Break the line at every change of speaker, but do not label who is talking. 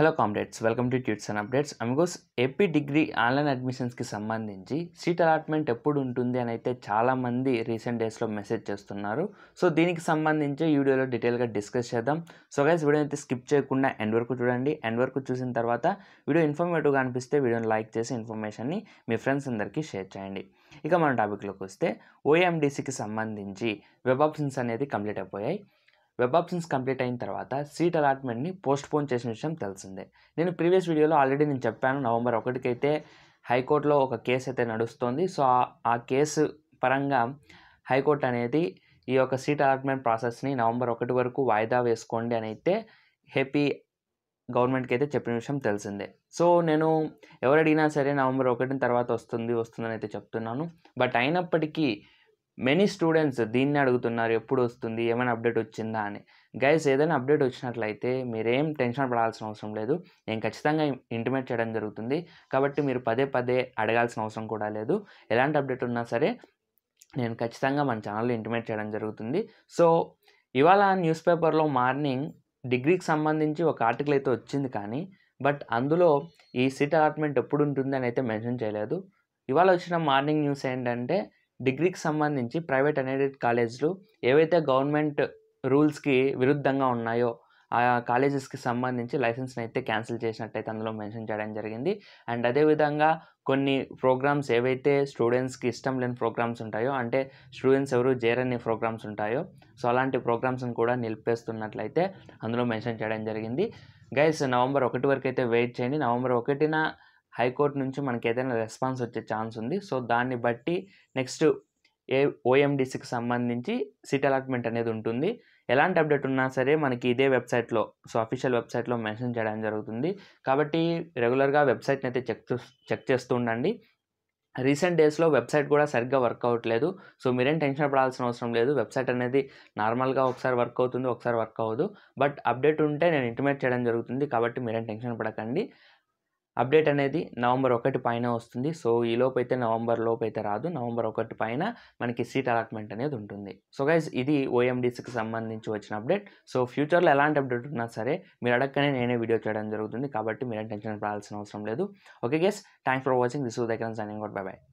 hello comrades welcome to tuts and updates amigos AP degree online అడ్మిషన్స్కి సంబంధించి seat allotment ఎప్పుడు ఉంటుంది అని అయితే చాలామంది రీసెంట్ డేస్లో మెసేజ్ చేస్తున్నారు సో దీనికి సంబంధించి వీడియోలో డీటెయిల్గా డిస్కస్ చేద్దాం సో గైస్ వీడియో అయితే స్కిప్ చేయకుండా ఎండ్ వరకు చూడండి ఎండ్ వరకు చూసిన తర్వాత వీడియో ఇన్ఫర్మేటివ్గా అనిపిస్తే వీడియోని లైక్ చేసి ఇన్ఫర్మేషన్ని మీ ఫ్రెండ్స్ అందరికీ షేర్ చేయండి ఇక మన టాపిక్లోకి వస్తే ఓఎండిసికి సంబంధించి వెబ్ ఆప్షన్స్ అనేది కంప్లీట్ అయిపోయాయి వెబ్ ఆప్షన్స్ కంప్లీట్ అయిన తర్వాత సీట్ అలాట్మెంట్ని పోస్ట్ పోన్ చేసిన విషయం తెలిసిందే నేను ప్రీవియస్ వీడియోలో ఆల్రెడీ నేను చెప్పాను నవంబర్ ఒకటికైతే హైకోర్టులో ఒక కేసు అయితే నడుస్తోంది సో ఆ కేసు పరంగా హైకోర్టు అనేది ఈ యొక్క సీట్ అలాట్మెంట్ ప్రాసెస్ని నవంబర్ ఒకటి వరకు వాయిదా వేసుకోండి అని అయితే హెపీ గవర్నమెంట్కి అయితే చెప్పిన విషయం తెలిసిందే సో నేను ఎవరు అడిగినా సరే నవంబర్ ఒకటిన తర్వాత వస్తుంది వస్తుందని అయితే చెప్తున్నాను బట్ అయినప్పటికీ మెనీ స్టూడెంట్స్ దీన్ని అడుగుతున్నారు ఎప్పుడు వస్తుంది ఏమైనా అప్డేట్ వచ్చిందా అని గైస్ ఏదైనా అప్డేట్ వచ్చినట్లయితే మీరేం టెన్షన్ పడాల్సిన అవసరం లేదు నేను ఖచ్చితంగా ఇంటిమేట్ చేయడం జరుగుతుంది కాబట్టి మీరు పదే పదే అడగాల్సిన అవసరం కూడా లేదు ఎలాంటి అప్డేట్ ఉన్నా సరే నేను ఖచ్చితంగా మన ఛానల్లో ఇంటిమేట్ చేయడం జరుగుతుంది సో ఇవాళ న్యూస్ పేపర్లో మార్నింగ్ డిగ్రీకి సంబంధించి ఒక ఆర్టికల్ అయితే వచ్చింది కానీ బట్ అందులో ఈ సీట్ అలాట్మెంట్ ఎప్పుడు ఉంటుంది అని అయితే మెన్షన్ చేయలేదు ఇవాళ వచ్చిన మార్నింగ్ న్యూస్ ఏంటంటే డిగ్రీకి సంబంధించి ప్రైవేట్ అనేడెడ్ కాలేజీలు ఏవైతే గవర్నమెంట్ రూల్స్కి విరుద్ధంగా ఉన్నాయో ఆ కాలేజెస్కి సంబంధించి లైసెన్స్ని అయితే క్యాన్సిల్ చేసినట్టయితే అందులో మెన్షన్ చేయడం జరిగింది అండ్ అదేవిధంగా కొన్ని ప్రోగ్రామ్స్ ఏవైతే స్టూడెంట్స్కి ఇష్టం లేని ప్రోగ్రామ్స్ ఉంటాయో అంటే స్టూడెంట్స్ ఎవరు జేరని ప్రోగ్రామ్స్ ఉంటాయో సో అలాంటి ప్రోగ్రామ్స్ని కూడా నిలిపేస్తున్నట్లయితే అందులో మెన్షన్ చేయడం జరిగింది గైస్ నవంబర్ ఒకటి వరకు అయితే వెయిట్ చేయండి నవంబర్ ఒకటిన హైకోర్టు నుంచి మనకి ఏదైనా రెస్పాన్స్ వచ్చే ఛాన్స్ ఉంది సో దాన్ని బట్టి నెక్స్ట్ ఏ ఓఎండిసికి సంబంధించి సీట్ అలాట్మెంట్ అనేది ఉంటుంది ఎలాంటి అప్డేట్ ఉన్నా సరే మనకి ఇదే వెబ్సైట్లో సో అఫీషియల్ వెబ్సైట్లో మెన్షన్ చేయడం జరుగుతుంది కాబట్టి రెగ్యులర్గా వెబ్సైట్ని అయితే చెక్ చెక్ చేస్తూ ఉండండి రీసెంట్ డేస్లో వెబ్సైట్ కూడా సరిగ్గా వర్క్ అవ్వట్లేదు సో మీరేం టెన్షన్ పడాల్సిన అవసరం లేదు వెబ్సైట్ అనేది నార్మల్గా ఒకసారి వర్క్ అవుతుంది ఒకసారి వర్క్ అవ్వదు బట్ అప్డేట్ ఉంటే నేను ఇంటిమేట్ చేయడం జరుగుతుంది కాబట్టి మీరేం టెన్షన్ పడకండి అప్డేట్ అనేది నవంబర్ ఒకటి పైన వస్తుంది సో ఈ లోపు అయితే నవంబర్ లోపు అయితే రాదు నవంబర్ ఒకటి పైన మనకి సీట్ అలాట్మెంట్ అనేది ఉంటుంది సో గైజ్ ఇది ఓఎండిసికి సంబంధించి వచ్చిన అప్డేట్ సో ఫ్యూచర్లో ఎలాంటి అప్డేట్ ఉన్నా సరే మీరు అడగనే నేనే వీడియో చేయడం జరుగుతుంది కాబట్టి మీరు టెన్షన్ పడాల్సిన అవసరం లేదు okay guys thanks for watching this దగ్గర సైనింగ్ అవుట్ బై బై